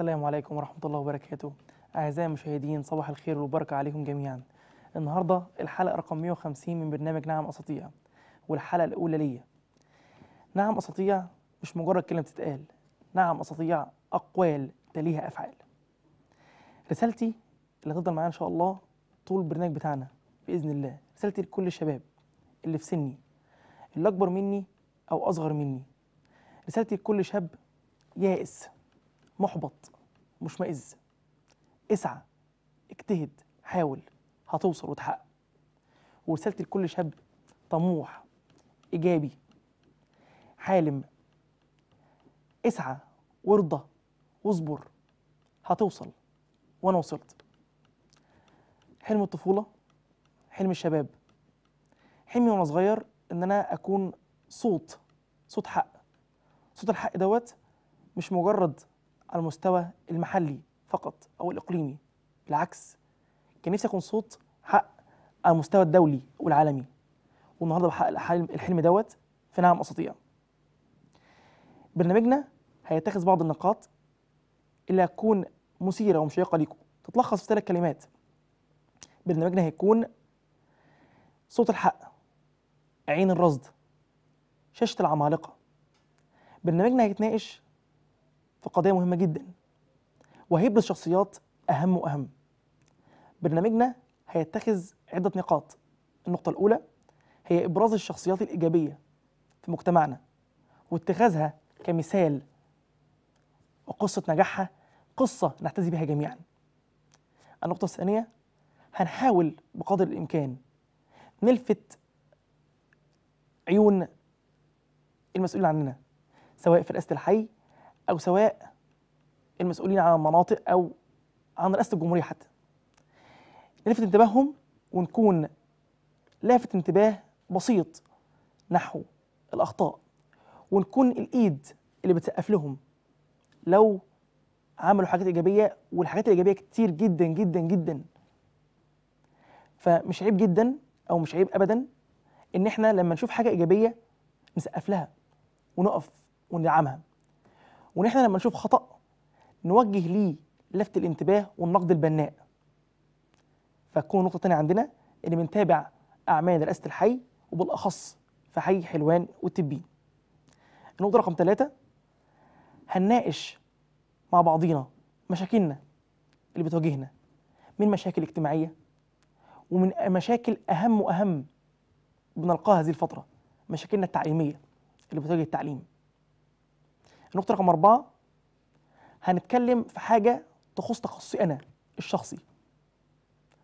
السلام عليكم ورحمة الله وبركاته أعزائي المشاهدين صباح الخير والبركة عليكم جميعا النهاردة الحلقة رقم 150 من برنامج نعم أستطيع والحلقة الأولى ليا نعم أستطيع مش مجرد كلمة تتقال نعم أستطيع أقوال تليها أفعال رسالتي اللي هتفضل معايا إن شاء الله طول البرنامج بتاعنا بإذن الله رسالتي لكل الشباب اللي في سني اللي أكبر مني أو أصغر مني رسالتي لكل شاب يائس محبط مشمئز اسعى اجتهد حاول هتوصل وتحقق ورسالتي لكل شاب طموح ايجابي حالم اسعى وارضى واصبر هتوصل وانا وصلت حلم الطفوله حلم الشباب حلمي وانا صغير ان انا اكون صوت صوت حق صوت الحق دوت مش مجرد على المستوى المحلي فقط او الاقليمي بالعكس كان نفسي اكون صوت حق على المستوى الدولي والعالمي والنهارده بحقق الحلم دوت فنعم استطيع برنامجنا هيتخذ بعض النقاط اللي هتكون مثيره ومشيقه ليكم تتلخص في ثلاث كلمات برنامجنا هيكون صوت الحق عين الرصد شاشه العمالقه برنامجنا هيتناقش في قضية مهمة جدا وهيب للشخصيات أهم وأهم برنامجنا هيتخذ عدة نقاط النقطة الأولى هي إبراز الشخصيات الإيجابية في مجتمعنا واتخاذها كمثال وقصة نجاحها قصة نحتذي بها جميعا النقطة الثانية هنحاول بقدر الإمكان نلفت عيون المسؤولين عننا سواء في رئاسة الحي او سواء المسؤولين عن المناطق او عن رئاسه الجمهوريه حتى نلفت انتباههم ونكون لافت انتباه بسيط نحو الاخطاء ونكون الايد اللي بتسقف لهم لو عملوا حاجات ايجابيه والحاجات الايجابيه كتير جدا جدا جدا فمش عيب جدا او مش عيب ابدا ان احنا لما نشوف حاجه ايجابيه نسقف لها ونقف وندعمها ونحن لما نشوف خطأ نوجه ليه لفت الانتباه والنقد البناء فتكون نقطة تانية عندنا إن بنتابع أعمال رئاسة الحي وبالأخص في حي حلوان والتبين النقطة رقم ثلاثة هنناقش مع بعضينا مشاكلنا اللي بتواجهنا من مشاكل اجتماعية ومن مشاكل أهم وأهم بنلقاها هذه الفترة مشاكلنا التعليمية اللي بتواجه التعليم النقطه رقم اربعه هنتكلم في حاجه تخص تخصصي انا الشخصي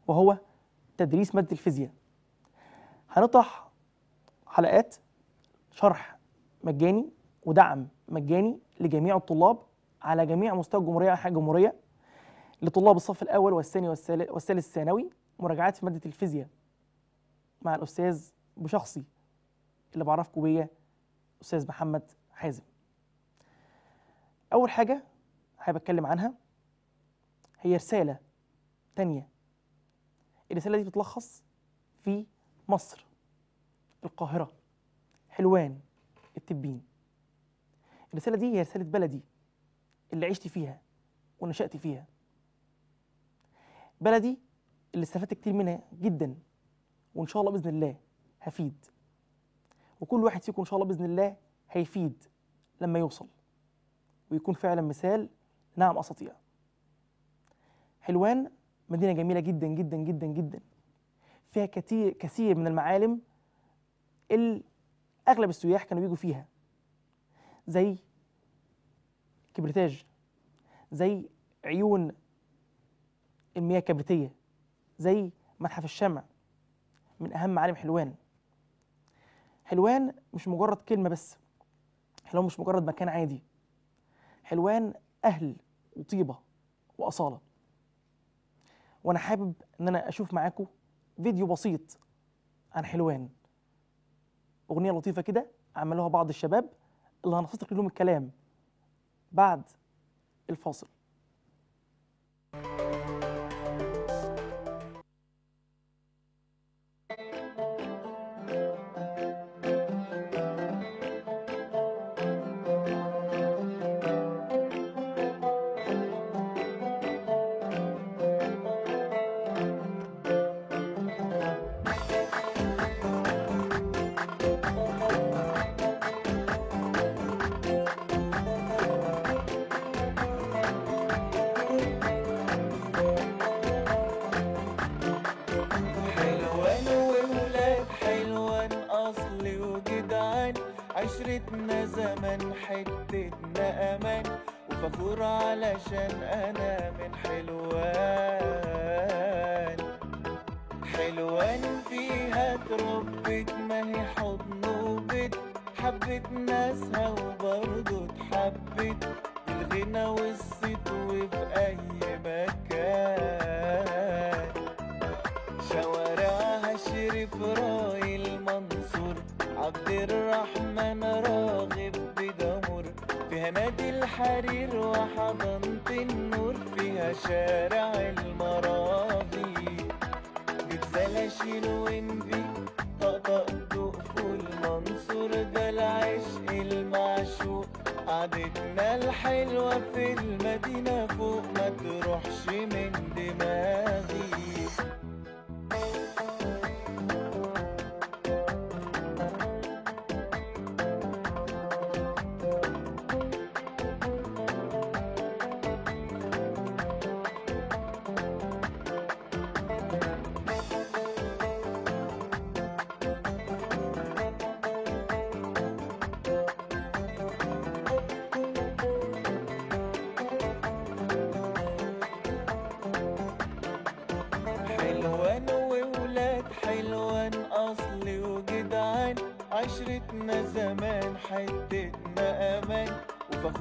وهو تدريس ماده الفيزياء هنطرح حلقات شرح مجاني ودعم مجاني لجميع الطلاب على جميع مستوى الجمهوريه انحاء الجمهوريه لطلاب الصف الاول والثاني والثالث الثانوي مراجعات في ماده الفيزياء مع الاستاذ بشخصي اللي بعرفكم بيه استاذ محمد حازم أول حاجة حابب أتكلم عنها هي رسالة تانية الرسالة دي بتتلخص في مصر القاهرة حلوان التبين الرسالة دي هي رسالة بلدي اللي عشت فيها ونشأت فيها بلدي اللي استفدت كتير منها جدا وإن شاء الله بإذن الله هفيد وكل واحد فيكم إن شاء الله بإذن الله هيفيد لما يوصل ويكون فعلا مثال نعم أستطيع حلوان مدينة جميلة جدا جدا جدا جدا فيها كتير كثير من المعالم اللي أغلب السياح كانوا بيجوا فيها زي كبرتاج زي عيون المياه الكبريتية زي متحف الشمع من أهم معالم حلوان حلوان مش مجرد كلمة بس حلوان مش مجرد مكان عادي حلوان أهل وطيبة وأصالة وأنا حابب إن أنا أشوف معاكم فيديو بسيط عن حلوان أغنية لطيفة كده عملوها بعض الشباب اللي هنسطر لهم الكلام بعد الفاصل فخور علشان انا من حلوان حلوان فيها تربت ما هي حضن وبت حبت ناسها وبرضه اتحبت الغنى والصيت وفي اي مكان شوارعها شرف راس الحرير وحضنت النور فيها شارع المراضي جيت اشيل وندي طقطق دوق فول منصور ده العشق المعشوق قعدتنا الحلوة في المدينة فوق ما تروحش من دماغي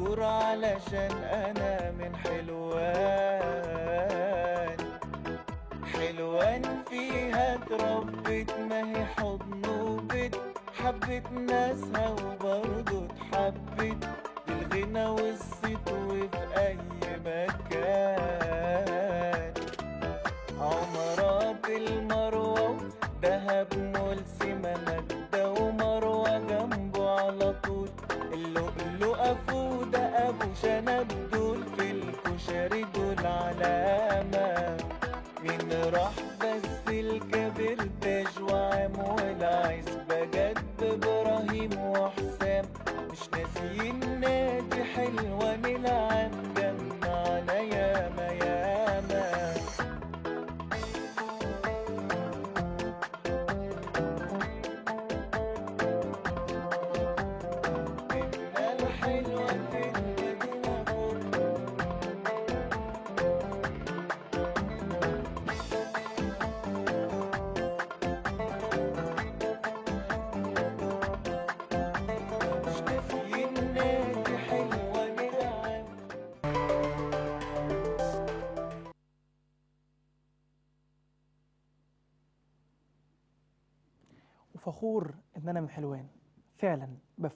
مشكور علشان انا من حلوان حلوان فيها اتربت ما هي حضن وبت حبت ناسها وبرضه اتحبت بالغنى والصيت وفي اي مكان Shannon.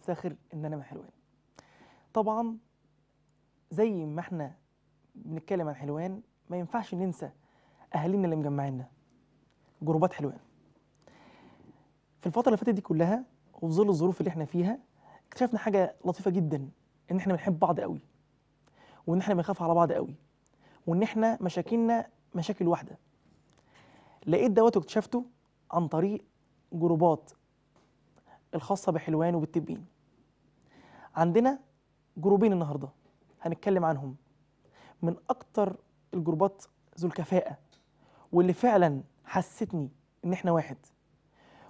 افتخر ان انا من حلوان طبعا زي ما احنا بنتكلم عن حلوان ما ينفعش ننسى اهالينا اللي مجمعينا جروبات حلوان في الفتره اللي فاتت دي كلها وفي ظل الظروف اللي احنا فيها اكتشفنا حاجه لطيفه جدا ان احنا بنحب بعض قوي وان احنا بنخاف على بعض قوي وان احنا مشاكلنا مشاكل واحده لقيت دوت واكتشفته عن طريق جروبات الخاصه بحلوان وبالتبين عندنا جروبين النهارده هنتكلم عنهم من اكتر الجروبات ذو الكفاءه واللي فعلا حستني ان احنا واحد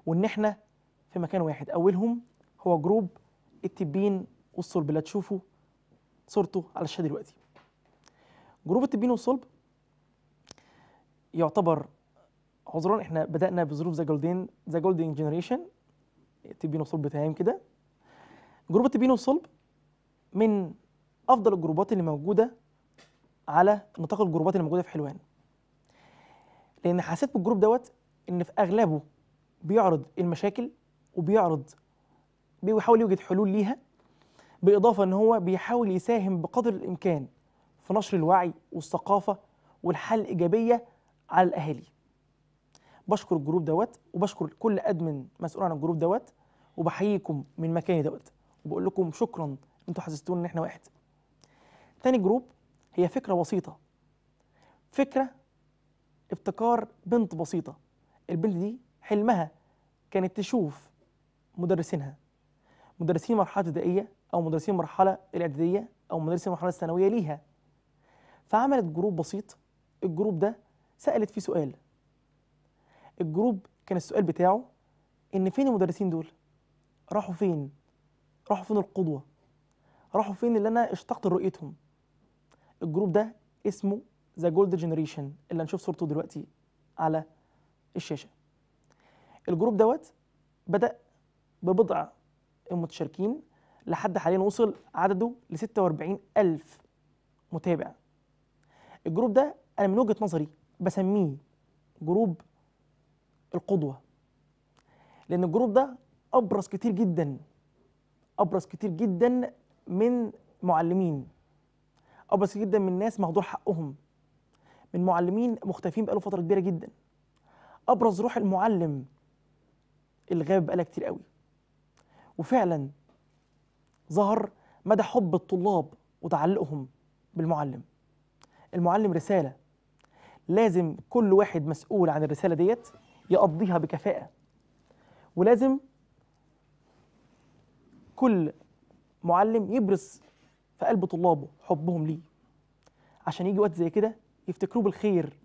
وان احنا في مكان واحد اولهم هو جروب التبين والصلب اللي هتشوفوا صورته على الشاشه دلوقتي جروب التبين والصلب يعتبر عذرا احنا بدانا بظروف ذا جولدين ذا جولدين جنريشن التبين والصلب تمام كده جروب التبين والصلب من افضل الجروبات اللي موجوده على نطاق الجروبات اللي موجوده في حلوان لان حسيت بالجروب دوت ان في اغلبه بيعرض المشاكل وبيعرض بيحاول يوجد حلول ليها بالاضافه ان هو بيحاول يساهم بقدر الامكان في نشر الوعي والثقافه والحل الايجابيه على الاهالي بشكر الجروب دوت وبشكر كل ادمن مسؤول عن الجروب دوت وبحييكم من مكاني دوت وبقول لكم شكرا انتوا حسستوني ان احنا واحد تاني جروب هي فكرة بسيطة فكرة ابتكار بنت بسيطة البنت دي حلمها كانت تشوف مدرسينها مدرسين مرحلة ابتدائية أو مدرسين مرحلة الإعدادية أو مدرسين مرحلة الثانوية ليها فعملت جروب بسيط الجروب ده سألت فيه سؤال الجروب كان السؤال بتاعه إن فين المدرسين دول؟ راحوا فين؟ راحوا فين القدوه راحوا فين اللي انا اشتقت لرؤيتهم الجروب ده اسمه ذا جولد جنريشن اللي هنشوف صورته دلوقتي على الشاشه الجروب دوت بدا ببضع المتشاركين لحد حاليا وصل عدده ل 46 ألف متابع الجروب ده أنا من وجهة نظري بسميه جروب القدوة لأن الجروب ده أبرز كتير جدا ابرز كتير جدا من معلمين ابرز كتير جدا من ناس مهدور حقهم من معلمين مختفين بقالهم فتره كبيره جدا ابرز روح المعلم اللي غاب بقالها كتير قوي وفعلا ظهر مدى حب الطلاب وتعلقهم بالمعلم المعلم رساله لازم كل واحد مسؤول عن الرساله ديت يقضيها بكفاءه ولازم كل معلم يبرز في قلب طلابه حبهم ليه عشان يجي وقت زي كده يفتكروه بالخير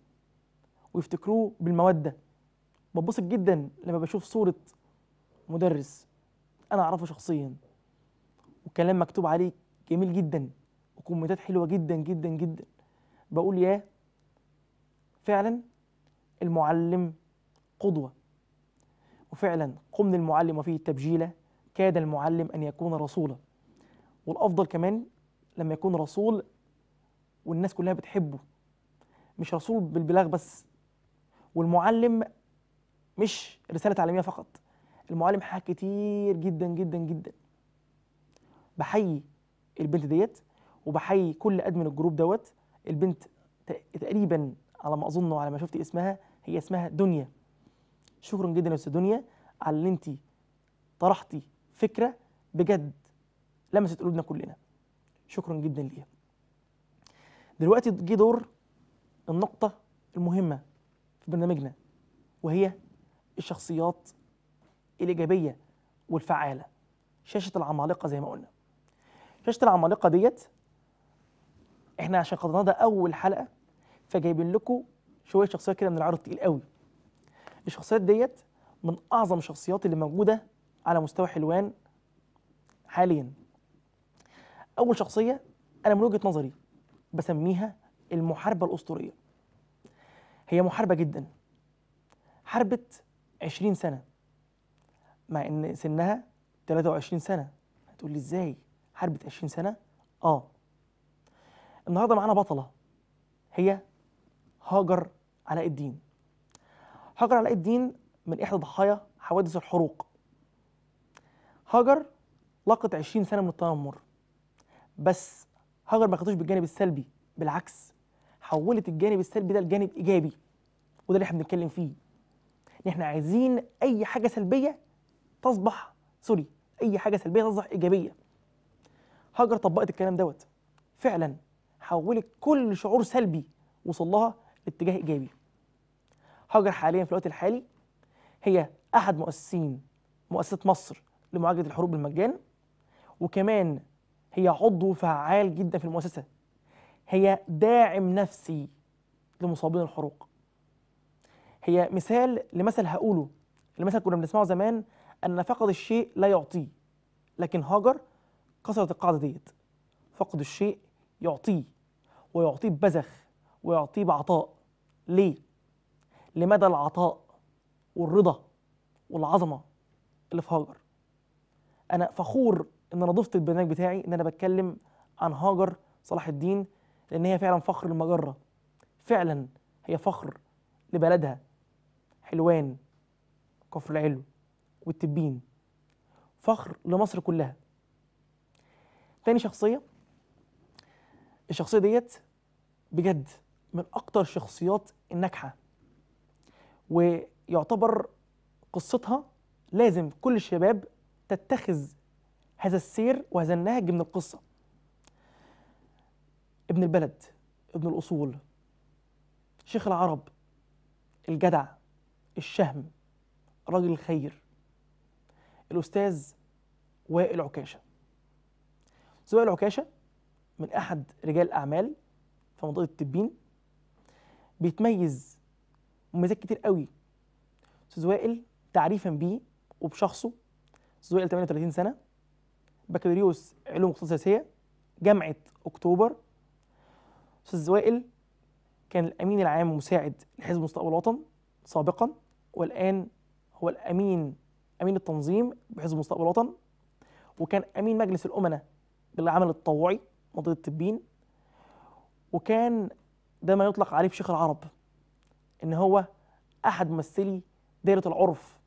ويفتكروه بالموده ببسط جدا لما بشوف صوره مدرس انا اعرفه شخصيا وكلام مكتوب عليه جميل جدا وكومنتات حلوه جدا جدا جدا بقول يا فعلا المعلم قدوه وفعلا قمن المعلم وفيه التبجيله كاد المعلم أن يكون رسولا والأفضل كمان لما يكون رسول والناس كلها بتحبه مش رسول بالبلاغ بس والمعلم مش رسالة تعليمية فقط المعلم حاجات كتير جدا جدا جدا بحيي البنت ديت وبحيي كل ادمن الجروب دوت البنت تقريبا على ما اظن وعلى ما شفت اسمها هي اسمها دنيا شكرا جدا يا استاذ دنيا على اللي انت طرحتي فكره بجد لمست قلوبنا كلنا شكرا جدا ليها دلوقتي جه دور النقطه المهمه في برنامجنا وهي الشخصيات الايجابيه والفعاله شاشه العمالقه زي ما قلنا شاشه العمالقه ديت احنا عشان قدرنا ده اول حلقه فجايبين لكم شويه شخصيات كده من العرض تقيل قوي الشخصيات ديت من اعظم الشخصيات اللي موجوده على مستوى حلوان حاليا اول شخصيه انا من وجهه نظري بسميها المحاربه الاسطوريه هي محاربه جدا حاربت 20 سنه مع ان سنها 23 سنه هتقول لي ازاي حاربت 20 سنه اه النهارده معانا بطله هي هاجر علاء الدين هاجر علاء الدين من احدى ضحايا حوادث الحروق هاجر لقت 20 سنه من التنمر بس هاجر ما خدتوش بالجانب السلبي بالعكس حولت الجانب السلبي ده لجانب ايجابي وده اللي احنا بنتكلم فيه ان احنا عايزين اي حاجه سلبيه تصبح سوري اي حاجه سلبيه تصبح ايجابيه هاجر طبقت الكلام دوت فعلا حولت كل شعور سلبي وصل لها لاتجاه ايجابي هاجر حاليا في الوقت الحالي هي احد مؤسسين مؤسسه مصر لمعالجه الحروب بالمجان وكمان هي عضو فعال جدا في المؤسسه هي داعم نفسي لمصابين الحروق هي مثال لمثل هقوله المثل كنا بنسمعه زمان ان فقد الشيء لا يعطيه لكن هاجر كسرت القاعده ديت فقد الشيء يعطيه ويعطيه ببذخ ويعطيه بعطاء ليه لمدى العطاء والرضا والعظمه اللي في هاجر انا فخور ان انا ضفت البرنامج بتاعي ان انا بتكلم عن هاجر صلاح الدين لان هي فعلا فخر المجره فعلا هي فخر لبلدها حلوان كفر العلو والتبين فخر لمصر كلها تاني شخصيه الشخصيه ديت بجد من اكتر الشخصيات الناجحه ويعتبر قصتها لازم كل الشباب تتخذ هذا السير وهذا النهج من القصة ابن البلد ابن الأصول شيخ العرب الجدع الشهم رجل الخير الأستاذ وائل عكاشة وائل عكاشة من أحد رجال الأعمال في منطقة التبين بيتميز مميزات كتير قوي أستاذ وائل تعريفا بيه وبشخصه سويل 38 سنة بكالوريوس علوم اقتصاد سياسية جامعة أكتوبر أستاذ وائل كان الأمين العام مساعد لحزب مستقبل الوطن سابقا والآن هو الأمين أمين التنظيم بحزب مستقبل الوطن وكان أمين مجلس الأمناء بالعمل التطوعي منطقة التبين وكان ده ما يطلق عليه بشيخ العرب إن هو أحد ممثلي دائرة العرف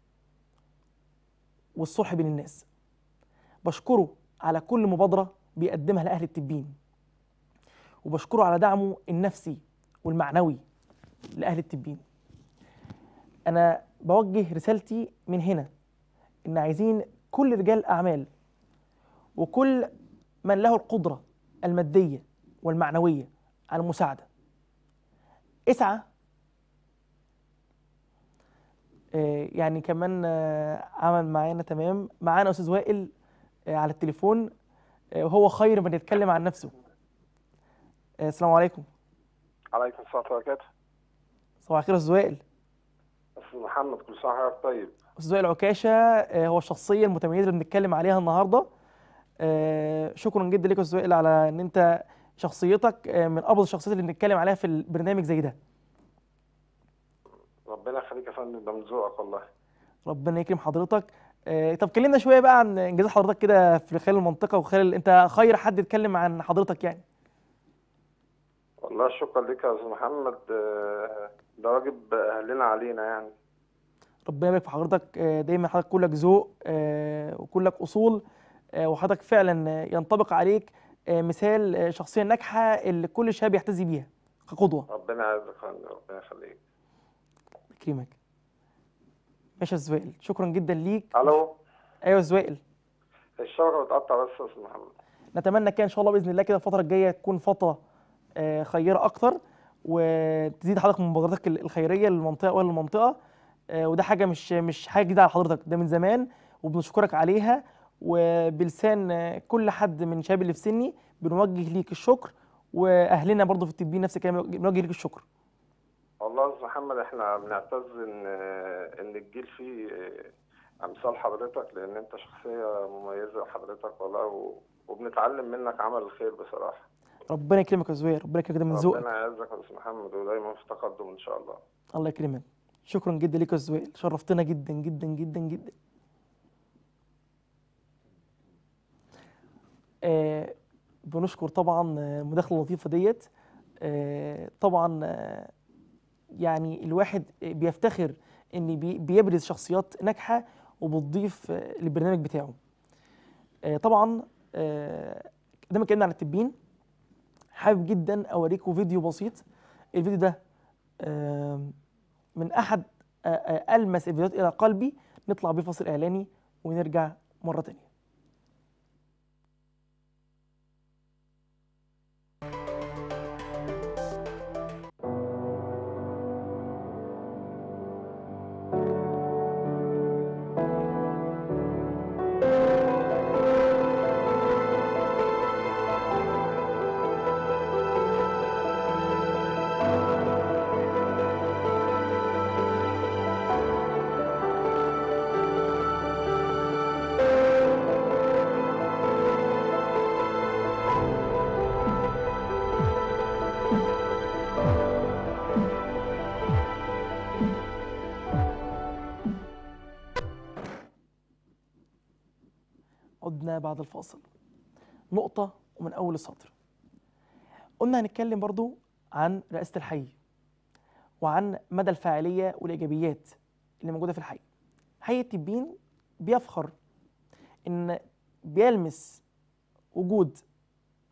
والصلح بين الناس بشكره على كل مبادرة بيقدمها لأهل التبين وبشكره على دعمه النفسي والمعنوي لأهل التبين أنا بوجه رسالتي من هنا إن عايزين كل رجال الأعمال وكل من له القدرة المادية والمعنوية على المساعدة اسعى آه، يعني كمان آه، عمل معانا تمام معانا استاذ وائل آه، على التليفون وهو خير من يتكلم عن نفسه السلام عليكم عليكم السلام وبركاته صباح الخير استاذ وائل استاذ محمد كل سنه وحضرتك طيب استاذ وائل عكاشه هو الشخصيه المتميزه اللي بنتكلم عليها النهارده شكرا جدا لك استاذ وائل على ان انت شخصيتك من ابرز الشخصيات اللي بنتكلم عليها في البرنامج زي ده ربنا يخليك يا فندم ده من ذوقك والله ربنا يكرم حضرتك آه طب كلمنا شويه بقى عن انجازات حضرتك كده في خلال المنطقه وخلال انت خير حد يتكلم عن حضرتك يعني والله شكرا لك يا استاذ محمد آه، ده واجب اهلنا علينا يعني ربنا يبارك في حضرتك آه، دايما حضرتك كلك ذوق آه، وكلك اصول وحضرتك فعلا ينطبق عليك مثال شخصيه ناجحه اللي كل شاب يحتذي بيها كقدوه ربنا يعزك يا فندم ربنا يخليك تكريمك باشا الزوائل شكرا جدا ليك الو ايوه الزوائل الشبكه بتقطع بس يا محمد نتمنى كده ان شاء الله باذن الله كده الفتره الجايه تكون فتره آه، خيره اكتر وتزيد حضرتك من مبادراتك الخيريه للمنطقه وللمنطقه آه، وده حاجه مش مش حاجه جديده على حضرتك ده من زمان وبنشكرك عليها وبلسان آه، كل حد من شباب اللي في سني بنوجه ليك الشكر واهلنا برضو في التبين نفس الكلام بنوجه ليك الشكر الله محمد احنا بنعتز ان ان الجيل فيه آه، امثال حضرتك لان انت شخصيه مميزه حضرتك والله وبنتعلم منك عمل الخير بصراحه ربنا يكرمك يا زوير ربنا يكرمك من ذوقك ربنا يعزك يا استاذ محمد ودايما في تقدم ان شاء الله الله يكرمك شكرا جدا ليك يا زوير شرفتنا جدا جدا جدا جدا آه بنشكر طبعا آه، المداخله اللطيفه ديت آه طبعا آه يعني الواحد بيفتخر ان بيبرز شخصيات ناجحه وبتضيف للبرنامج بتاعه آه، طبعا ده آه، ما اتكلمنا على التبين حابب جدا اوريكم فيديو بسيط الفيديو ده من احد المس الفيديوهات الى قلبي نطلع بيه اعلاني ونرجع مره تانية بعد الفاصل نقطة ومن أول السطر قلنا هنتكلم برضو عن رئاسة الحي وعن مدى الفاعلية والإيجابيات اللي موجودة في الحي حي التبين بيفخر إن بيلمس وجود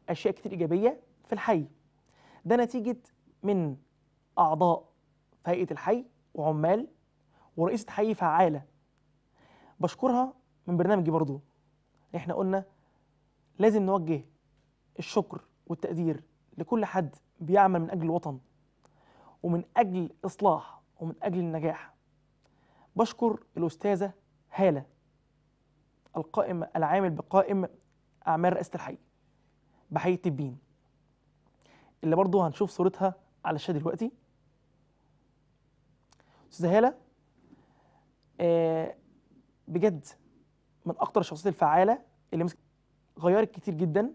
أشياء كتير إيجابية في الحي ده نتيجة من أعضاء في هيئة الحي وعمال ورئيسة حي فعالة بشكرها من برنامجي برضو احنا قلنا لازم نوجه الشكر والتقدير لكل حد بيعمل من اجل الوطن ومن اجل اصلاح ومن اجل النجاح بشكر الاستاذه هاله القائم العامل بقائم اعمال رئاسه الحي بحي تبين اللي برضه هنشوف صورتها على الشاشه دلوقتي استاذه هاله آه بجد من اكتر الشخصيات الفعاله اللي مسكت غيرت كتير جدا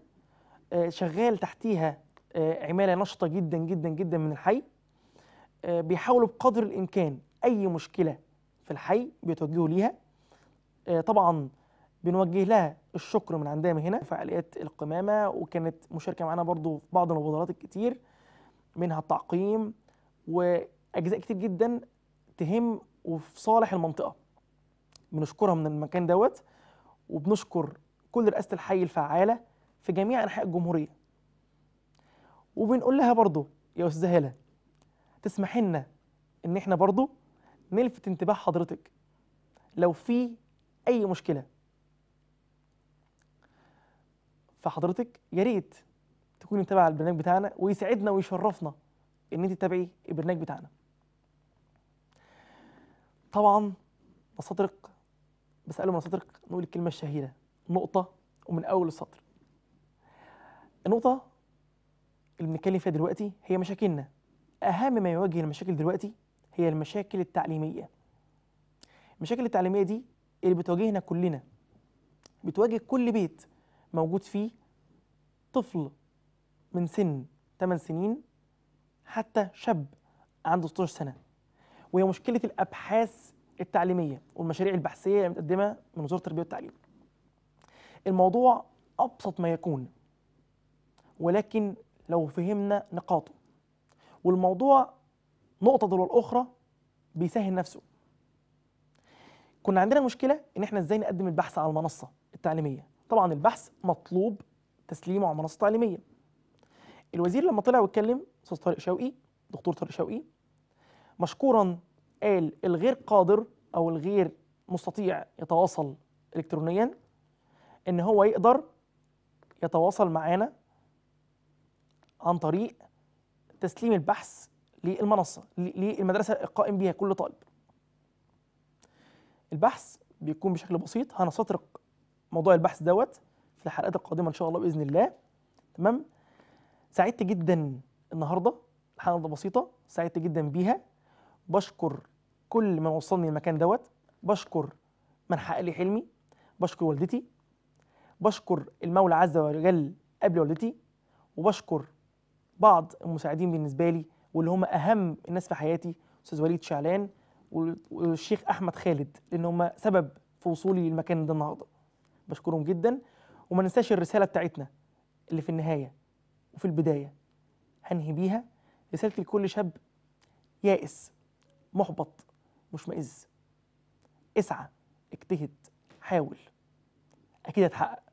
آه، شغال تحتيها آه، عماله نشطه جدا جدا جدا من الحي آه، بيحاولوا بقدر الامكان اي مشكله في الحي بيتوجهوا ليها طبعا بنوجه لها الشكر من عندها من هنا فعاليات القمامه وكانت مشاركه معانا برضو في بعض المبادرات الكتير منها التعقيم واجزاء كتير جدا تهم وفي صالح المنطقه بنشكرها من المكان دوت وبنشكر كل رئاسة الحي الفعالة في جميع أنحاء الجمهورية وبنقول لها برضو يا أستاذة هالة تسمحي لنا إن إحنا برضو نلفت انتباه حضرتك لو في أي مشكلة فحضرتك يا ريت تكوني متابعة البرنامج بتاعنا ويسعدنا ويشرفنا إن أنت تتابعي البرنامج بتاعنا طبعا نستطرق بسأله مصادرك نقول الكلمة الشهيرة نقطة ومن أول السطر النقطة اللي بنتكلم فيها دلوقتي هي مشاكلنا أهم ما يواجه المشاكل دلوقتي هي المشاكل التعليمية المشاكل التعليمية دي اللي بتواجهنا كلنا بتواجه كل بيت موجود فيه طفل من سن 8 سنين حتى شاب عنده 16 سنه وهي مشكله الابحاث التعليميه والمشاريع البحثيه اللي متقدمه من وزاره التربيه والتعليم. الموضوع ابسط ما يكون ولكن لو فهمنا نقاطه والموضوع نقطه دول الاخرى بيسهل نفسه. كنا عندنا مشكله ان احنا ازاي نقدم البحث على المنصه التعليميه، طبعا البحث مطلوب تسليمه على منصه تعليميه. الوزير لما طلع واتكلم استاذ طارق شوقي دكتور طارق شوقي مشكورا قال الغير قادر او الغير مستطيع يتواصل الكترونيا ان هو يقدر يتواصل معانا عن طريق تسليم البحث للمنصه للمدرسه القائم بها كل طالب البحث بيكون بشكل بسيط هنستطرق موضوع البحث دوت في الحلقات القادمه ان شاء الله باذن الله تمام سعدت جدا النهارده الحلقه بسيطه سعدت جدا بيها بشكر كل من وصلني المكان دوت بشكر من حقق لي حلمي بشكر والدتي بشكر المولى عز وجل قبل والدتي وبشكر بعض المساعدين بالنسبه لي واللي هم اهم الناس في حياتي استاذ وليد شعلان والشيخ احمد خالد لان هم سبب في وصولي للمكان ده النهارده بشكرهم جدا وما ننساش الرساله بتاعتنا اللي في النهايه وفي البدايه هنهي بيها رسالتي لكل شاب يائس محبط مشمئز اسعى اجتهد حاول اكيد هتحقق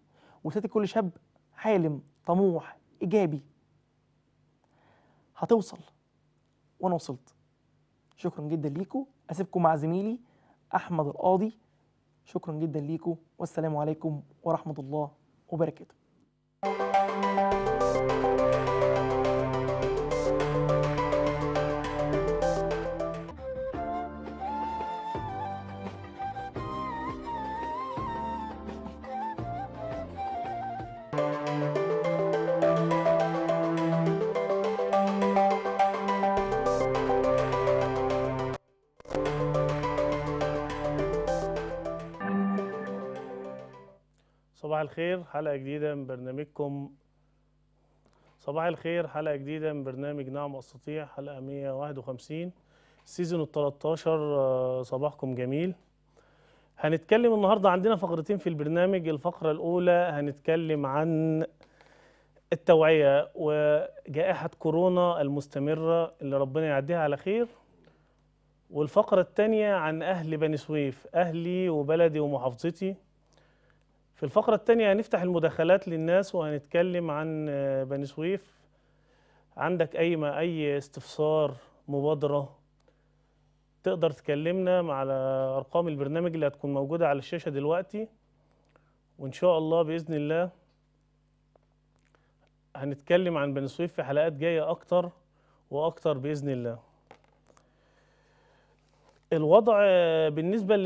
وساتي كل شاب حالم طموح ايجابي هتوصل وانا وصلت شكرا جدا ليكو اسيبكم مع زميلي احمد القاضي شكرا جدا ليكو والسلام عليكم ورحمه الله وبركاته الخير حلقة جديدة من برنامجكم صباح الخير حلقة جديدة من برنامج نعم أستطيع حلقة 151 سيزون ال 13 آه، صباحكم جميل هنتكلم النهاردة عندنا فقرتين في البرنامج الفقرة الأولى هنتكلم عن التوعية وجائحة كورونا المستمرة اللي ربنا يعديها على خير والفقرة الثانيه عن أهل بني سويف أهلي وبلدي ومحافظتي في الفقرة الثانية هنفتح المداخلات للناس وهنتكلم عن آه، بني سويف عندك أي ما أي استفسار مبادرة تقدر تكلمنا على أرقام البرنامج اللي هتكون موجودة على الشاشة دلوقتي وإن شاء الله بإذن الله هنتكلم عن بني سويف في حلقات جاية أكتر وأكتر بإذن الله الوضع بالنسبة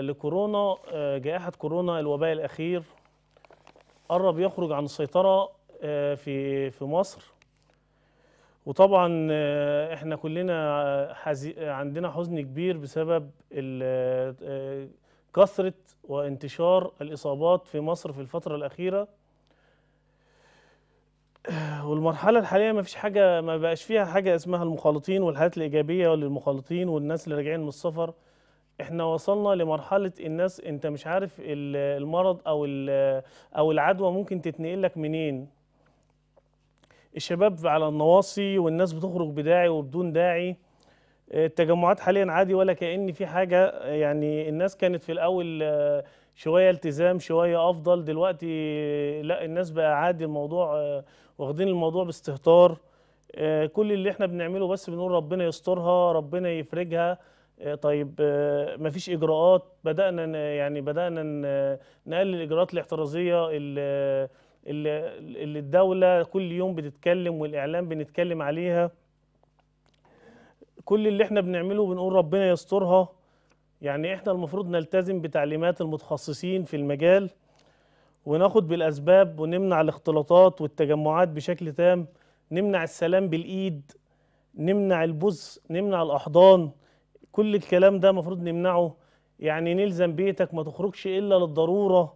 لكورونا آه، جائحة كورونا الوباء الأخير قرب يخرج عن السيطرة آه، في في مصر وطبعا آه، احنا كلنا عندنا حزن كبير بسبب كثرة وانتشار الإصابات في مصر في الفترة الأخيرة والمرحله الحاليه ما فيش حاجه ما بقاش فيها حاجه اسمها المخالطين والحالات الايجابيه للمخالطين والناس اللي راجعين من السفر احنا وصلنا لمرحله الناس انت مش عارف المرض او او العدوى ممكن تتنقل لك منين الشباب على النواصي والناس بتخرج بداعي وبدون داعي التجمعات حاليا عادي ولا كأن في حاجة يعني الناس كانت في الأول شوية التزام شوية أفضل دلوقتي لا الناس بقى عادي الموضوع واخدين الموضوع باستهتار آه، كل اللي احنا بنعمله بس بنقول ربنا يسترها ربنا يفرجها آه، طيب آه، مفيش اجراءات بدانا يعني بدانا نقلل الاجراءات الاحترازيه اللي, اللي الدوله كل يوم بتتكلم والاعلام بنتكلم عليها كل اللي احنا بنعمله بنقول ربنا يسترها يعني احنا المفروض نلتزم بتعليمات المتخصصين في المجال وناخد بالأسباب ونمنع الاختلاطات والتجمعات بشكل تام نمنع السلام بالإيد نمنع البز نمنع الأحضان كل الكلام ده المفروض نمنعه يعني نلزم بيتك ما تخرجش إلا للضرورة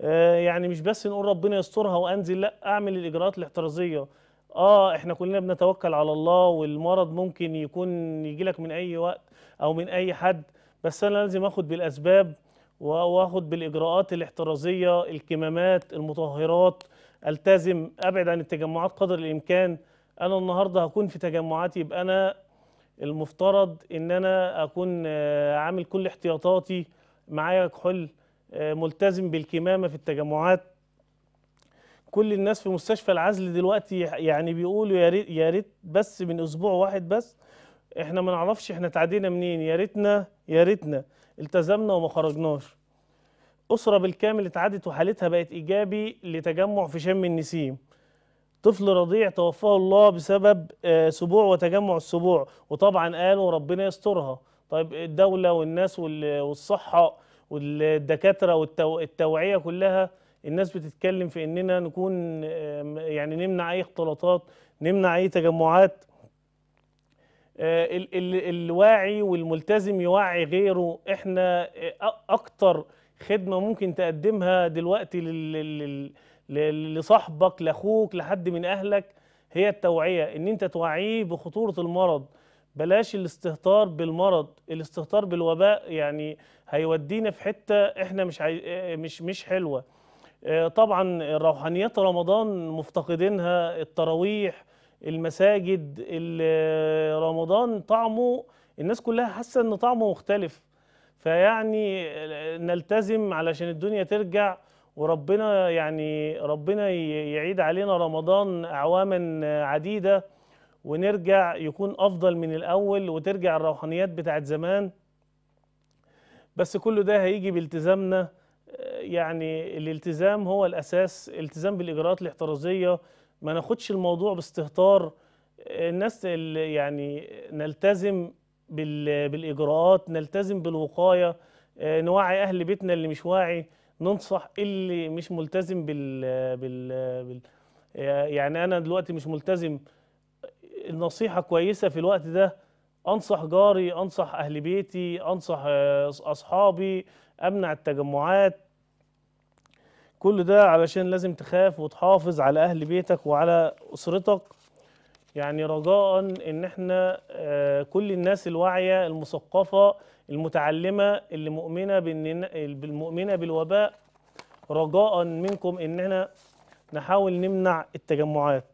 آه يعني مش بس نقول ربنا يسترها وأنزل لا أعمل الإجراءات الاحترازية اه احنا كلنا بنتوكل على الله والمرض ممكن يكون يجيلك من اي وقت او من اي حد بس انا لازم اخد بالاسباب واخد بالاجراءات الاحترازيه الكمامات المطهرات التزم ابعد عن التجمعات قدر الامكان انا النهارده هكون في تجمعاتي يبقى انا المفترض ان انا اكون آه، عامل كل احتياطاتي معايا كحول آه، ملتزم بالكمامه في التجمعات كل الناس في مستشفى العزل دلوقتي يعني بيقولوا يا ريت يا ريت بس من اسبوع واحد بس احنا ما نعرفش احنا تعدينا منين يا ريتنا يا ريتنا التزمنا وما خرجناش أسرة بالكامل اتعدت وحالتها بقت إيجابي لتجمع في شم النسيم طفل رضيع توفاه الله بسبب آه، سبوع وتجمع السبوع وطبعا قالوا ربنا يسترها طيب الدولة والناس والصحة والدكاترة والتوعية كلها الناس بتتكلم في اننا نكون آه، يعني نمنع اي اختلاطات نمنع اي تجمعات آه، الواعي والملتزم يوعي غيره احنا آه، اكتر خدمه ممكن تقدمها دلوقتي لصاحبك لاخوك لحد من اهلك هي التوعيه ان انت توعيه بخطوره المرض بلاش الاستهتار بالمرض الاستهتار بالوباء يعني هيودينا في حته احنا مش عاي... آه، مش مش حلوه طبعا روحانيات رمضان مفتقدينها التراويح المساجد رمضان طعمه الناس كلها حاسه ان طعمه مختلف فيعني نلتزم علشان الدنيا ترجع وربنا يعني ربنا يعيد علينا رمضان اعواما عديده ونرجع يكون افضل من الاول وترجع الروحانيات بتاعت زمان بس كل ده هيجي بالتزامنا يعني الالتزام هو الاساس التزام بالاجراءات الاحترازيه ما ناخدش الموضوع باستهتار الناس اللي يعني نلتزم بالاجراءات نلتزم بالوقايه آه، نوعي اهل بيتنا اللي مش واعي ننصح اللي مش ملتزم بال, بال, بال آه، يعني انا دلوقتي مش ملتزم النصيحه كويسه في الوقت ده انصح جاري انصح اهل بيتي انصح آه، اصحابي امنع التجمعات كل ده علشان لازم تخاف وتحافظ على أهل بيتك وعلى أسرتك يعني رجاء ان احنا آه، كل الناس الواعيه المثقفه المتعلمه اللي مؤمنه بالمؤمنه بالوباء رجاء منكم ان احنا نحاول نمنع التجمعات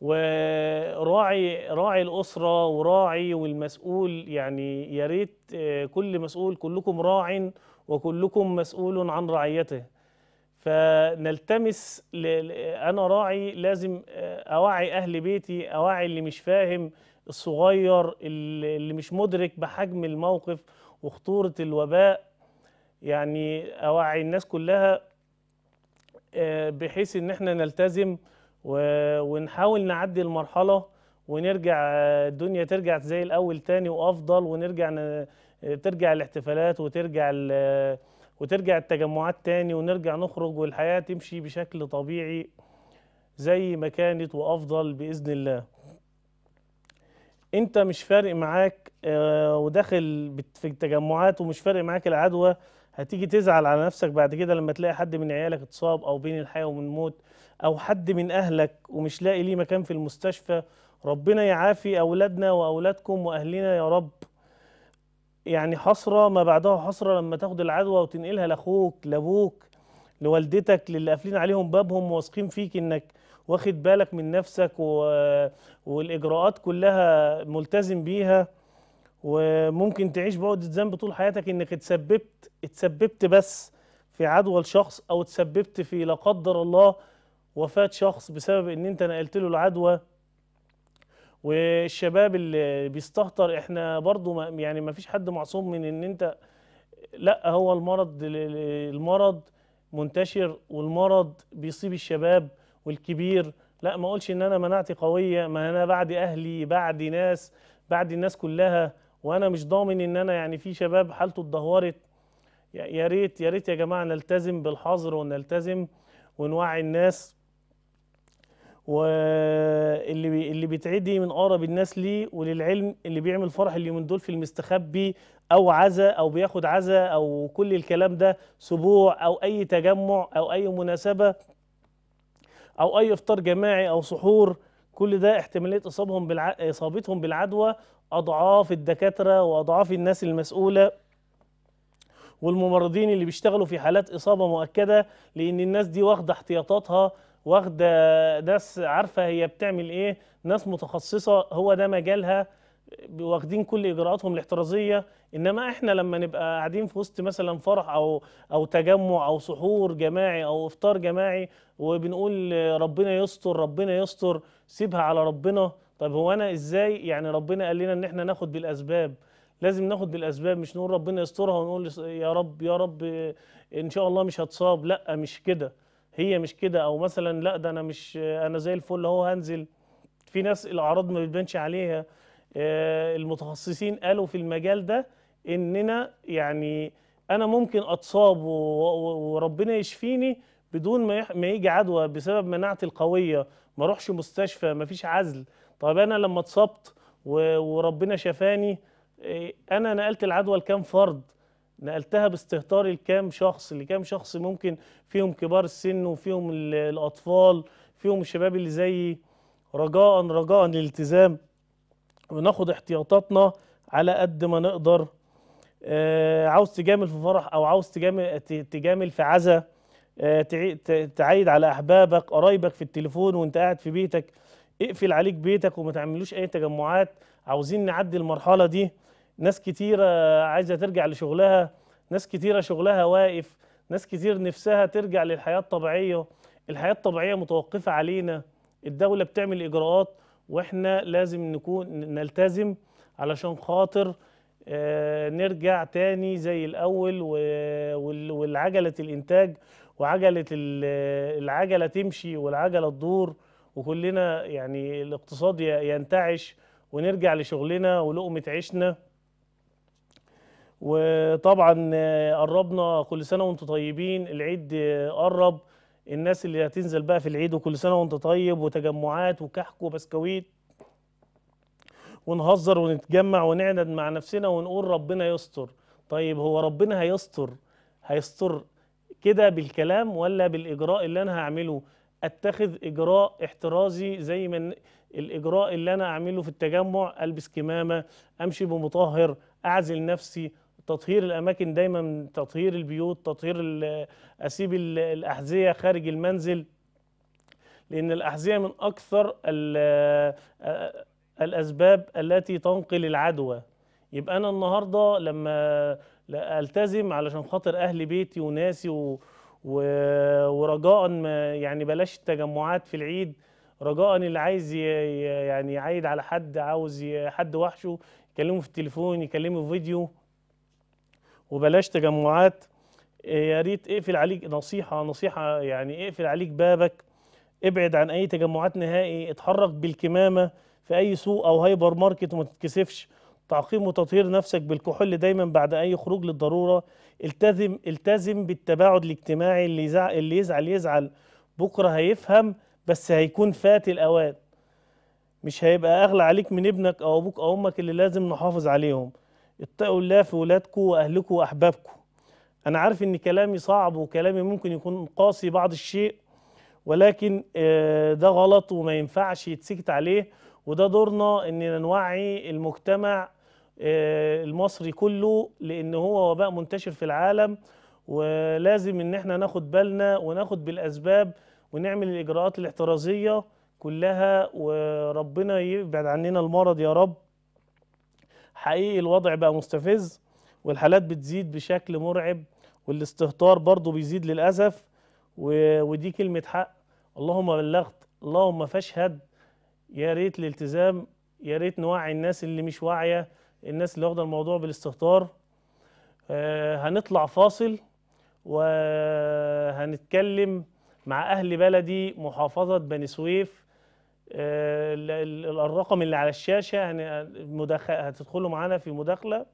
وراعي راعي الاسره وراعي والمسؤول يعني يا ريت آه، كل مسؤول كلكم راع وكلكم مسؤول عن رعيته فنلتمس انا راعي لازم آه، أوعي اهل بيتي أوعي اللي مش فاهم الصغير اللي مش مدرك بحجم الموقف وخطوره الوباء يعني أوعي الناس كلها آه، بحيث ان احنا نلتزم ونحاول نعدي المرحله ونرجع آه، الدنيا ترجع زي الاول تاني وافضل ونرجع ترجع الاحتفالات وترجع وترجع التجمعات تاني ونرجع نخرج والحياة تمشي بشكل طبيعي زي ما كانت وأفضل بإذن الله أنت مش فارق معاك آه، وداخل في التجمعات ومش فارق معاك العدوى هتيجي تزعل على نفسك بعد كده لما تلاقي حد من عيالك اتصاب أو بين الحياة والموت أو حد من أهلك ومش لاقي ليه مكان في المستشفى ربنا يعافي أولادنا وأولادكم وأهلنا يا رب يعني حسرة ما بعدها حسرة لما تاخد العدوى وتنقلها لأخوك لأبوك لوالدتك للي قافلين عليهم بابهم واثقين فيك إنك واخد بالك من نفسك و... والإجراءات كلها ملتزم بيها وممكن تعيش بعقدة ذنب طول حياتك إنك اتسببت اتسببت بس في عدوى لشخص أو اتسببت في لا قدر الله وفاة شخص بسبب إن أنت نقلت له العدوى والشباب اللي بيستهتر احنا برضو ما يعني ما فيش حد معصوم من ان انت لا هو المرض المرض منتشر والمرض بيصيب الشباب والكبير لا ما اقولش ان انا مناعتي قويه ما انا بعد اهلي بعد ناس بعد الناس كلها وانا مش ضامن ان انا يعني في شباب حالته اتدهورت يا ريت يا ريت يا جماعه نلتزم بالحظر ونلتزم ونوعي الناس واللي بي اللي بيتعدي من اقرب الناس ليه وللعلم اللي بيعمل فرح اليومين دول في المستخبي او عزا او بياخد عزا او كل الكلام ده سبوع او اي تجمع او اي مناسبه او اي افطار جماعي او سحور كل ده احتماليه اصابهم بالع... اصابتهم بالعدوى اضعاف الدكاتره واضعاف الناس المسؤوله والممرضين اللي بيشتغلوا في حالات اصابه مؤكده لان الناس دي واخده احتياطاتها واخده ناس عارفه هي بتعمل ايه ناس متخصصه هو ده مجالها واخدين كل اجراءاتهم الاحترازيه انما احنا لما نبقى قاعدين في وسط مثلا فرح او او تجمع او سحور جماعي او افطار جماعي وبنقول ربنا يستر ربنا يستر سيبها على ربنا طب هو انا ازاي يعني ربنا قال لنا ان احنا ناخد بالاسباب لازم ناخد بالاسباب مش نقول ربنا يسترها ونقول يا رب يا رب ان شاء الله مش هتصاب لا مش كده هي مش كده او مثلا لا ده انا مش انا زي الفل اهو هنزل في ناس الاعراض ما بتبانش عليها آه، المتخصصين قالوا في المجال ده اننا يعني انا ممكن اتصاب وربنا يشفيني بدون ما ما يجي عدوى بسبب مناعتي القويه ما اروحش مستشفى ما فيش عزل طب انا لما اتصبت وربنا شفاني آه، انا نقلت العدوى لكام فرد نقلتها باستهتار لكام شخص لكام شخص ممكن فيهم كبار السن وفيهم الأطفال فيهم الشباب اللي زيي رجاء رجاء الالتزام وناخد احتياطاتنا على قد ما نقدر آه عاوز تجامل في فرح او عاوز تجامل تجامل في عزا آه تعيد على احبابك قرايبك في التليفون وانت قاعد في بيتك اقفل عليك بيتك وما تعملوش اي تجمعات عاوزين نعدي المرحله دي ناس كتيرة عايزة ترجع لشغلها ناس كتيرة شغلها واقف ناس كتير نفسها ترجع للحياة الطبيعية الحياة الطبيعية متوقفة علينا الدولة بتعمل إجراءات وإحنا لازم نكون نلتزم علشان خاطر آه، نرجع تاني زي الأول والعجلة الإنتاج وعجلة العجلة تمشي والعجلة تدور وكلنا يعني الاقتصاد ينتعش ونرجع لشغلنا ولقمة عيشنا وطبعا آه، قربنا كل سنه وانتم طيبين العيد آه، قرب الناس اللي هتنزل بقى في العيد وكل سنه وانت طيب وتجمعات وكحك وبسكويت ونهزر ونتجمع ونعند مع نفسنا ونقول ربنا يستر طيب هو ربنا هيستر هيستر كده بالكلام ولا بالاجراء اللي انا هعمله اتخذ اجراء احترازي زي ما الاجراء اللي انا اعمله في التجمع البس كمامه امشي بمطهر اعزل نفسي تطهير الاماكن دايما تطهير البيوت تطهير اسيب الاحذيه خارج المنزل لان الاحذيه من اكثر الاسباب التي تنقل العدوى يبقى انا النهارده لما التزم علشان خاطر اهل بيتي وناسي ورجاء يعني بلاش التجمعات في العيد رجاء اللي عايز يعني يعيد على حد عاوز حد وحشه يكلمه في التليفون يكلمه في فيديو وبلاش تجمعات آه، يا ريت اقفل عليك نصيحه نصيحه يعني اقفل عليك بابك ابعد عن اي تجمعات نهائي اتحرك بالكمامه في اي سوق او هايبر ماركت وما تتكسفش تعقيم وتطهير نفسك بالكحول دايما بعد اي خروج للضروره التزم التزم بالتباعد الاجتماعي اللي يزعل اللي يزعل يزعل بكره هيفهم بس هيكون فات الاوان مش هيبقى اغلى عليك من ابنك او ابوك او امك اللي لازم نحافظ عليهم اتقوا الله في ولادكم واهلكم واحبابكم انا عارف ان كلامي صعب وكلامي ممكن يكون قاسي بعض الشيء ولكن آه، ده غلط وما ينفعش يتسكت عليه وده دورنا اننا نوعي المجتمع آه، المصري كله لان هو وباء منتشر في العالم ولازم ان احنا ناخد بالنا وناخد بالاسباب ونعمل الاجراءات الاحترازيه كلها وربنا يبعد عننا المرض يا رب حقيقي الوضع بقى مستفز والحالات بتزيد بشكل مرعب والاستهتار برضه بيزيد للأسف ودي كلمة حق اللهم بلغت اللهم فاشهد يا ريت الالتزام يا ريت نوعي الناس اللي مش واعية الناس اللي واخدة الموضوع بالاستهتار آه، هنطلع فاصل وهنتكلم مع أهل بلدي محافظة بني سويف آه، الرقم اللي على الشاشه يعني، آه، هتدخلوا معانا في مداخله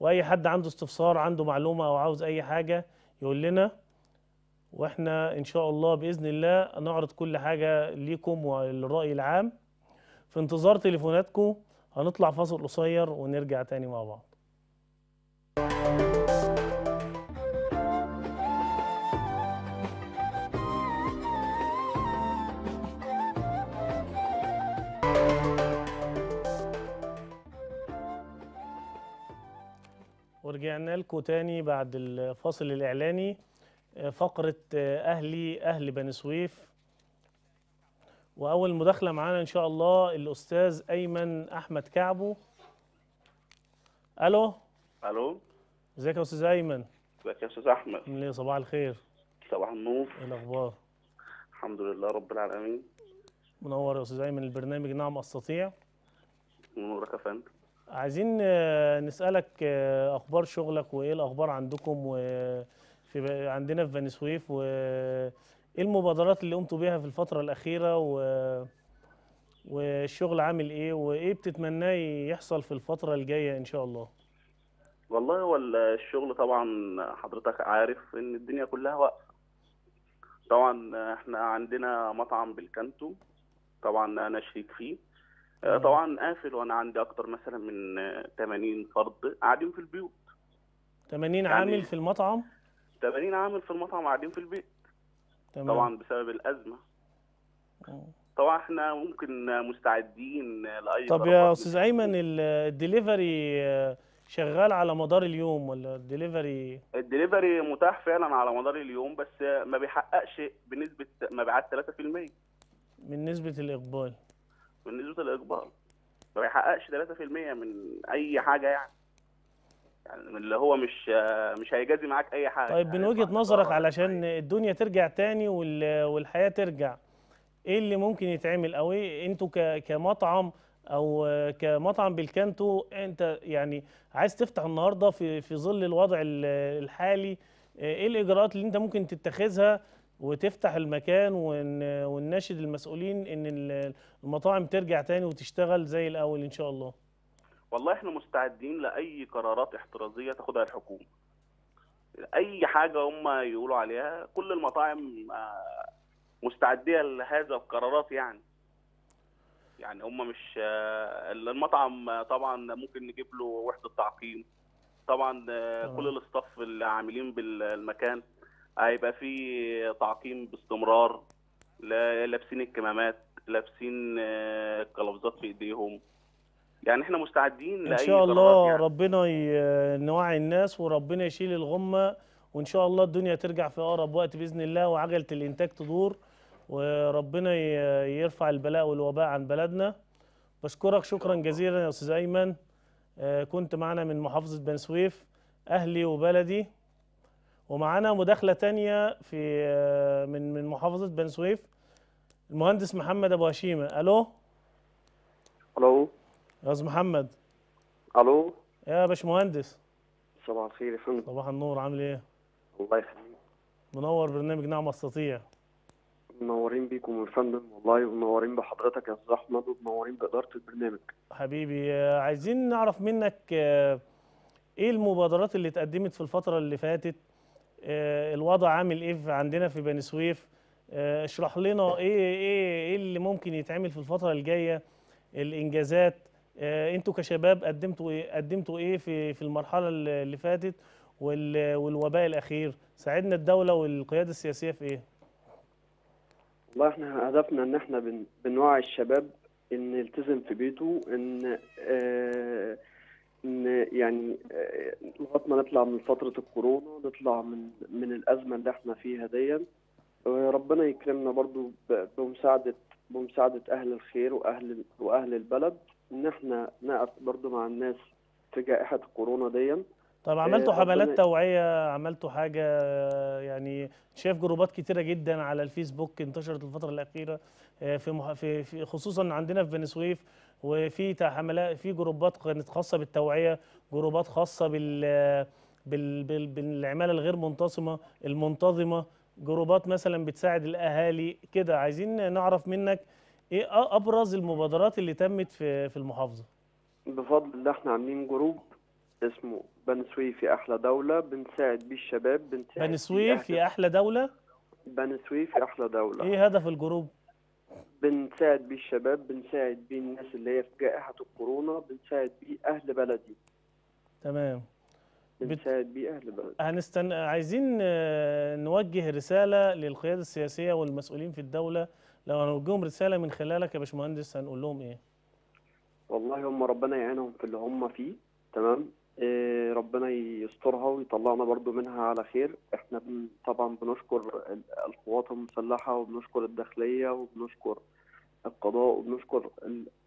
واي حد عنده استفسار عنده معلومه او عاوز اي حاجه يقول لنا واحنا ان شاء الله باذن الله نعرض كل حاجه ليكم والراي العام في انتظار تليفوناتكم هنطلع فاصل قصير ونرجع تاني مع بعض ورجعنا لكم تاني بعد الفاصل الإعلاني آه، فقرة آه، أهلي أهل بني سويف وأول مداخلة معانا إن شاء الله الأستاذ أيمن أحمد كعبو ألو ألو ازيك يا أستاذ أيمن ازيك يا أستاذ أحمد عامل إيه صباح الخير صباح النور إيه الأخبار الحمد لله رب العالمين منور يا أستاذ أيمن البرنامج نعم أستطيع منورك يا فندم عايزين آه، نسألك آه، أخبار شغلك وإيه الأخبار عندكم وفي عندنا في بني سويف وإيه المبادرات اللي قمتوا بيها في الفترة الأخيرة و والشغل عامل إيه وإيه بتتمناه يحصل في الفترة الجاية إن شاء الله؟ والله هو الشغل طبعا حضرتك عارف إن الدنيا كلها واقفة طبعا إحنا عندنا مطعم بالكانتو طبعا أنا شريك فيه آه، طبعا قافل وانا عندي اكتر مثلا من 80 آه، فرد قاعدين في البيوت 80 يعني عامل في المطعم 80 عامل في المطعم قاعدين في البيت تمام. طبعا بسبب الازمه أوه. طبعا احنا ممكن مستعدين لاي طب يا استاذ ايمن الدليفري آه، شغال على مدار اليوم ولا الدليفري الدليفري متاح فعلا على مدار اليوم بس ما بيحققش بنسبه مبيعات 3% من نسبه الاقبال بالنسبه للاجبار ما بيحققش 3% من اي حاجه يعني يعني اللي هو مش مش هيجازي معاك اي حاجه طيب يعني من وجهه نظرك علشان الدنيا ترجع تاني والحياه ترجع ايه اللي ممكن يتعمل او ايه انتوا كمطعم او كمطعم بالكانتو انت يعني عايز تفتح النهارده في في ظل الوضع الحالي ايه الاجراءات اللي انت ممكن تتخذها وتفتح المكان ونناشد المسؤولين ان المطاعم ترجع تاني وتشتغل زي الاول ان شاء الله والله احنا مستعدين لاي قرارات احترازيه تاخدها الحكومه اي حاجه هم يقولوا عليها كل المطاعم آه، مستعديه لهذا القرارات يعني يعني هم مش آه، المطعم آه، طبعا ممكن نجيب له وحده تعقيم طبعا كل الاستاف اللي عاملين بالمكان هيبقى في تعقيم باستمرار لابسين الكمامات لابسين آه، القلافزات في ايديهم يعني احنا مستعدين لاي ان شاء الله يعني. ربنا آه، نوعي الناس وربنا يشيل الغمه وان شاء الله الدنيا ترجع في اقرب وقت باذن الله وعجله الانتاج تدور وربنا يرفع البلاء والوباء عن بلدنا بشكرك شكرا جزيلا يا استاذ ايمن آه، كنت معنا من محافظه بني سويف اهلي وبلدي ومعانا مداخلة تانية في آه، من من محافظة بن سويف المهندس محمد أبو هشيمة ألو ألو أستاذ محمد ألو يا باشمهندس صباح الخير يا فندم صباح النور عامل إيه؟ الله يخليك منور برنامج نعم أستطيع منورين بيكم يا فندم والله ومنورين بحضرتك يا استاذ احمد ومنورين باداره البرنامج حبيبي آه، عايزين نعرف منك آه، ايه المبادرات اللي اتقدمت في الفتره اللي فاتت آه، الوضع عامل ايه عندنا في بني سويف آه، اشرح لنا ايه ايه ايه اللي ممكن يتعمل في الفتره الجايه الانجازات آه، انتوا كشباب قدمتوا ايه قدمتوا ايه في في المرحله اللي فاتت والوباء الاخير ساعدنا الدوله والقياده السياسيه في ايه والله احنا هدفنا ان احنا بنوعي الشباب ان يلتزم في بيته ان آه ان يعني آه، لغايه ما نطلع من فتره الكورونا نطلع من من الازمه اللي احنا فيها دي ربنا يكرمنا برضو بمساعده بمساعده اهل الخير واهل واهل البلد ان احنا نقف برضو مع الناس في جائحه الكورونا دي طب آه، عملتوا حملات توعيه عملتوا حاجه يعني شايف جروبات كتيره جدا على الفيسبوك انتشرت الفتره الاخيره آه، في في خصوصا عندنا في بني سويف وفي حملات في جروبات كانت خاصه بالتوعيه جروبات خاصه بال بال بال بالعماله الغير منتصمه المنتظمه جروبات مثلا بتساعد الاهالي كده عايزين نعرف منك ايه ابرز المبادرات اللي تمت في في المحافظه بفضل الله احنا عاملين جروب اسمه بنسوي سويف في احلى دوله بنساعد بيه الشباب بنساعد بنسوي سويف في احلى دوله بنسوي سويف في احلى دوله ايه هدف الجروب بنساعد بيه الشباب بنساعد بيه الناس اللي هي في جائحه الكورونا بنساعد بيه اهل بلدي تمام بنساعد بيه اهل بلدي هنستنى عايزين آه، نوجه رساله للقياده السياسيه والمسؤولين في الدوله لو هنوجههم رساله من خلالك يا باشمهندس هنقول لهم ايه والله هم ربنا يعينهم في اللي هم فيه تمام إيه، ربنا يسترها ويطلعنا برضو منها على خير احنا طبعا بنشكر القوات المسلحة وبنشكر الداخلية وبنشكر القضاء وبنشكر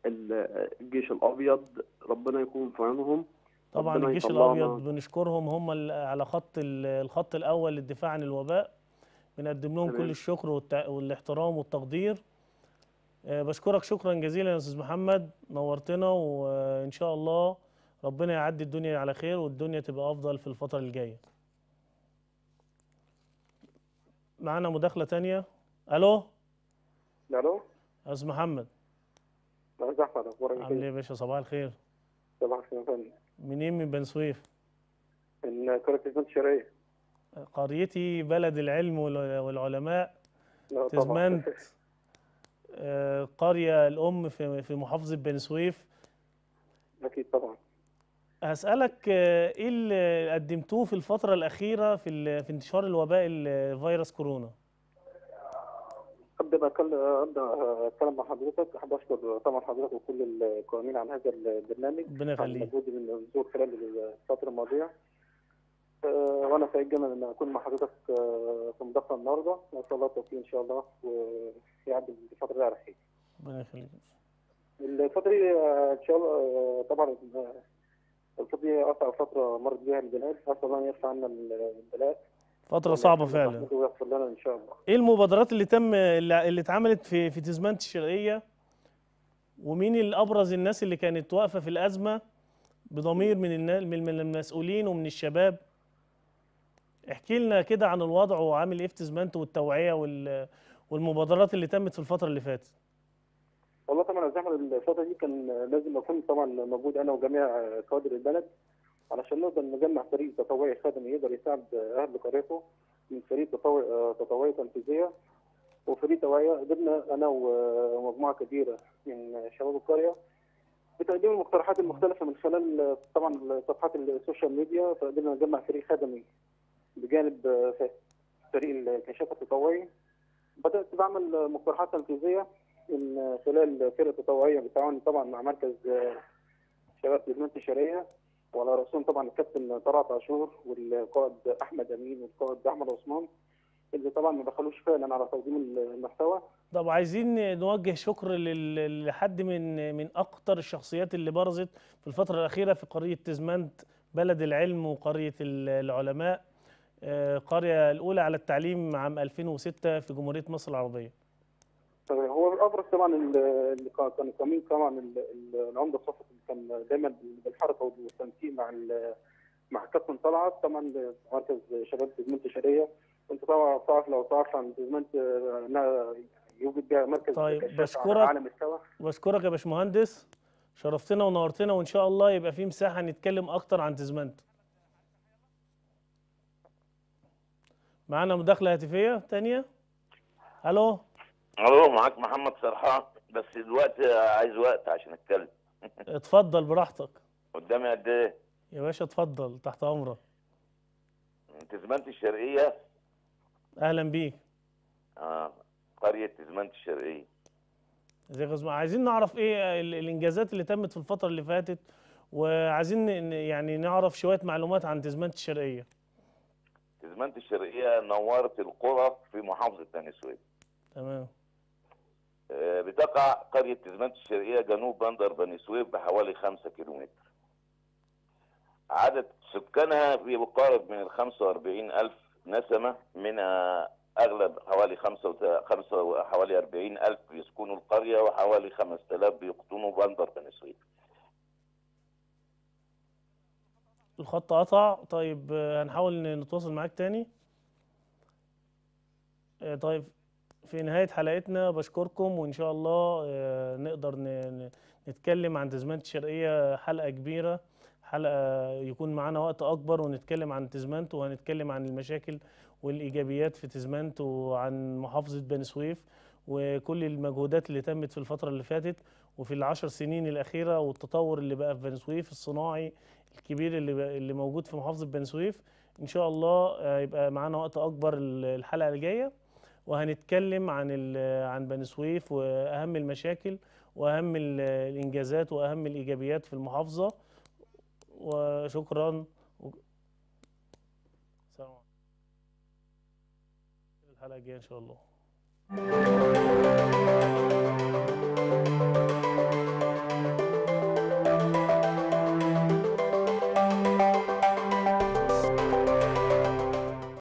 الجيش الأبيض ربنا يكون في عينهم طبعا الجيش الأبيض بنشكرهم هم على خط الخط الأول للدفاع عن الوباء بنقدم لهم كل الشكر والاحترام والتقدير إيه، بشكرك شكرا جزيلا يا أستاذ محمد نورتنا وإن شاء الله ربنا يعدي الدنيا على خير والدنيا تبقى افضل في الفتره الجايه معانا مداخله تانية الو الو استاذ محمد استاذ احمد اخبارك إيه؟ عامل ايه يا باشا صباح الخير صباح الخير يا فندم منين من بن سويف من قريه تزمان الشرقيه قريتي بلد العلم والعلماء تزمنت آه، قريه الام في محافظه بن سويف اكيد طبعا هسألك آه، إيه اللي قدمتوه في الفترة الأخيرة في, في انتشار الوباء الفيروس آه، كورونا؟ قبل ما اتكلم مع حضرتك احب اشكر طبعا حضرتك وكل القائمين عن هذا البرنامج ربنا يخليك مجهودي من خلال الفتره الماضيه آه، وانا سعيد جدا ان اكون مع حضرتك في مداخله النهارده وان شاء الله التوفيق ان شاء الله ويعدي الفتره دي على ربنا يخليك الفتره دي ان شاء الله طبعا القضيه اصعب فتره مرت بها البلاد اسال يرفع عنا البلاد فترة صعبة فعلا ويغفر لنا ان شاء الله ايه المبادرات اللي تم اللي اتعملت في في تزمانت الشرقية ومين الأبرز الناس اللي كانت واقفة في الازمة بضمير من من المسؤولين ومن الشباب احكي لنا كده عن الوضع وعامل ايه في تزمانت والتوعية والمبادرات اللي تمت في الفترة اللي فاتت والله طبعا يا احمد الفتره دي كان لازم اكون طبعا موجود انا وجميع كوادر البلد علشان نقدر نجمع فريق تطوعي خدمي يقدر يساعد اهل قريته من فريق تطوعي تطوعي تنفيذيه وفريق توعيه قدرنا انا ومجموعه كبيره من شباب القريه بتقديم المقترحات المختلفه من خلال طبعا صفحات السوشيال ميديا فقدرنا نجمع فريق خدمي بجانب فريق الكشافه التطوعي بدات بعمل مقترحات تنفيذيه من خلال فرقه تطوعيه بالتعاون طبعا مع مركز آه، شباب لبنان التجاريه وعلى راسهم طبعا الكابتن طلعت عاشور والقائد احمد امين والقائد احمد عثمان اللي طبعا ما دخلوش فعلا على تقديم المحتوى طب عايزين نوجه شكر لحد من من اكثر الشخصيات اللي برزت في الفتره الاخيره في قريه تزمنت بلد العلم وقريه العلماء آه، قريه الاولى على التعليم عام 2006 في جمهوريه مصر العربيه الابرز طبعا اللي كان كمين طبعا العمده صفوت اللي كان دايما بالحركه والتنسيق مع مع كابتن طلعت طبعا مركز شباب دمنت شرقيه كنت طبعا تعرف لو تعرف عن دمنت انها يوجد بها مركز طيب بشكرك على مستوى بشكرك يا باشمهندس شرفتنا ونورتنا وان شاء الله يبقى في مساحه نتكلم اكتر عن تزمنت معانا مداخله هاتفيه ثانيه الو الو معاك محمد سرحان بس دلوقتي عايز وقت عشان اتكلم اتفضل براحتك قدامي قد ايه يا باشا اتفضل تحت امرك تزمنت الشرقيه اهلا بيك اه قريه تزمنت الشرقيه ازيك يا عايزين نعرف ايه الانجازات اللي تمت في الفتره اللي فاتت وعايزين يعني نعرف شويه معلومات عن تزمنت الشرقيه تزمنت الشرقيه نورت القرى في محافظه بني سويف تمام آه، بتقع قرية تزمنت الشرقية جنوب بندر بني سويف بحوالي خمسة كيلومتر عدد سكانها بيقارب من الخمسة وأربعين ألف نسمة من أغلب حوالي خمسة خمسة حوالي أربعين ألف بيسكنوا القرية وحوالي خمسة آلاف بيقطنوا بندر بني سويف الخط قطع طيب آه، هنحاول نتواصل معاك تاني آه، طيب في نهايه حلقتنا بشكركم وان شاء الله آه، نقدر نتكلم عن تزمانة الشرقيه حلقه كبيره حلقه يكون معانا وقت اكبر ونتكلم عن تزمنت وهنتكلم عن المشاكل والايجابيات في تزمنت وعن محافظه بني سويف وكل المجهودات اللي تمت في الفتره اللي فاتت وفي العشر سنين الاخيره والتطور اللي بقى في بني سويف الصناعي الكبير اللي اللي موجود في محافظه بني سويف ان شاء الله آه، يبقى معانا وقت اكبر الحلقه الجاية وهنتكلم عن عن بني سويف واهم المشاكل واهم الانجازات واهم الايجابيات في المحافظه وشكرا الحلقه الجايه ان شاء الله